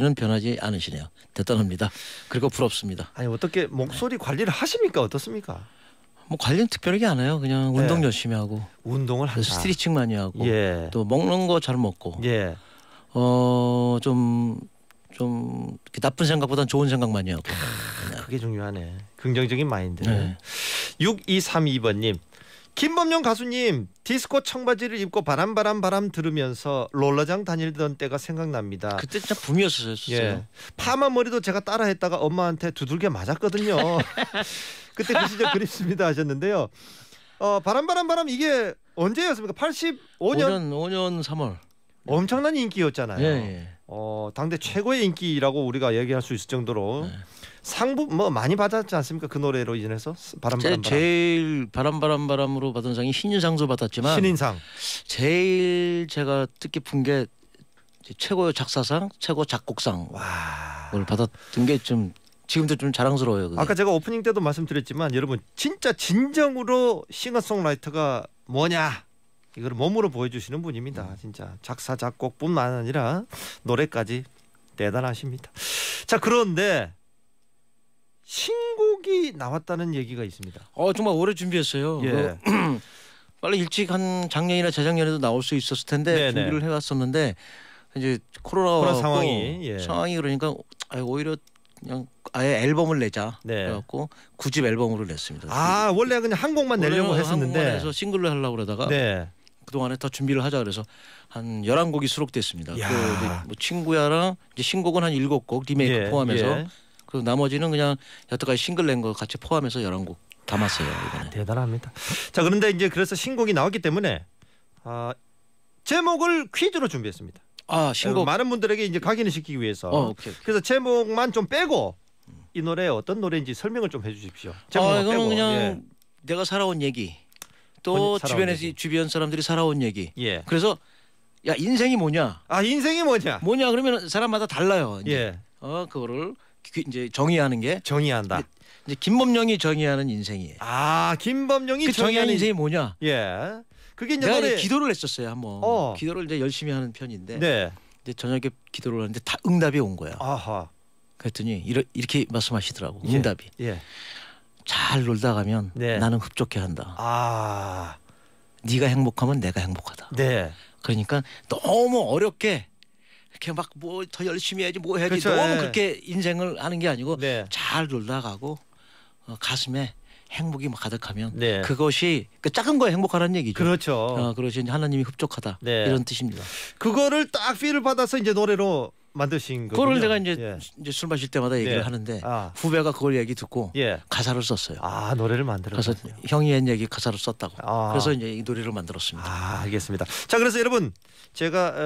는 변하지 않으시네요. 대단합니다. 그리고 부럽습니다. 아니 어떻게 목소리 관리를 하십니까? 어떻습니까? 뭐관리 특별하게 안 해요. 그냥 네. 운동 열심히 하고 운동을 한다. 스트레칭 많이 하고 예. 또 먹는 거 잘 먹고 예. 어좀좀 좀 나쁜 생각보단 좋은 생각 많이 하고 아, 그게 중요하네. 긍정적인 마인드. 네. 6232번님 김범용 가수님 디스코 청바지를 입고 바람 바람 바람 들으면서 롤러장 다닐던 때가 생각납니다. 그때 진짜 붐이었어요. 진짜. 예. 파마 머리도 제가 따라했다가 엄마한테 두들겨 맞았거든요. 그때 그 시절 그립습니다 하셨는데요. 어, 바람 바람 바람 이게 언제였습니까? 85년 5년, 5년 3월. 예. 엄청난 인기였잖아요. 예, 예, 어, 당대 최고의 인기라고 우리가 얘기할 수 있을 정도로 예. 상부 뭐 많이 받았지 않습니까? 그 노래로 인해서 바람 제, 바람 바람. 제일 바람 바람 바람으로 받은 상이 신인상도 받았지만 신인상. 제일 제가 뜻깊은 게 최고 작사상, 최고 작곡상 오늘 받았던 게 좀 지금도 좀 자랑스러워요. 그게. 아까 제가 오프닝 때도 말씀드렸지만 여러분 진짜 진정으로 싱어송라이터가 뭐냐 이걸 몸으로 보여주시는 분입니다. 음. 진짜 작사 작곡뿐만 아니라 노래까지 대단하십니다. 자 그런데 신곡이 나왔다는 얘기가 있습니다. 어 정말 오래 준비했어요. 예. 그, 빨리 일찍 한 작년이나 재작년에도 나올 수 있었을 텐데 네네. 준비를 해왔었는데 이제 코로나, 코로나 상황이 예. 상황이 그러니까 오히려 그냥 아예 앨범을 내자 네. 그래갖고 구집 앨범으로 냈습니다. 아 원래 그냥 한 곡만 내려고 했었는데 그래서 싱글로 하려고 그러다가 네. 그동안에 더 준비를 하자 그래서 한 열한 곡이 수록됐습니다. 그뭐 친구야랑 이제 신곡은 한 일곱 곡 리메이크 예, 포함해서 예. 그리고 나머지는 그냥 여태까지 싱글 낸거 같이 포함해서 열한 곡 담았어요. 아, 이번에. 대단합니다. 자 그런데 이제 그래서 신곡이 나왔기 때문에 아, 제목을 퀴즈로 준비했습니다. 아 신곡 어, 많은 분들에게 이제 각인을 시키기 위해서. 어, 오케이, 오케이. 그래서 제목만 좀 빼고 이 노래 어떤 노래인지 설명을 좀 해주십시오. 제목 아, 빼고. 그냥 예. 내가 살아온 얘기. 또 주변에서 주변 사람들이 살아온 얘기. 예. 그래서 야 인생이 뭐냐? 아 인생이 뭐냐? 뭐냐 그러면 사람마다 달라요. 이제. 예. 어 그거를 이제 정의하는 게 정의한다. 이제 김범룡이 정의하는 인생이에요. 아 김범룡이 그 정의하는, 인생이 뭐냐? 예. 그게 이제 내가 노래... 기도를 했었어요 한번. 어. 기도를 이제 열심히 하는 편인데. 네. 이제 저녁에 기도를 하는데 다 응답이 온 거야. 아하. 그랬더니 이렇게 말씀하시더라고. 예. 응답이. 예. 예. 잘 놀다 가면 네. 나는 흡족해 한다. 아. 네가 행복하면 내가 행복하다. 네. 그러니까 너무 어렵게 이렇게 막뭐 더 열심히 해야지 뭐 해야지 그렇죠. 너무 예. 그렇게 인생을 하는 게 아니고 네. 잘 놀다 가고 어, 가슴에 행복이 가득하면 네. 그것이 그 작은 거에 행복하라는 얘기죠. 그렇죠. 어, 그것이 하나님이 흡족하다 네. 이런 뜻입니다. 그거를 딱 필을 받아서 이제 노래로 만드신 거. 그걸 내가 이제, 예. 이제 술 마실 때마다 얘기를 네. 하는데 아. 후배가 그걸 얘기 듣고 예. 가사를 썼어요. 아 노래를 만들어. 서 형이 한 얘기 가사로 썼다고. 아. 그래서 이제 이 노래를 만들었습니다. 아 알겠습니다. 자 그래서 여러분 제가. 어...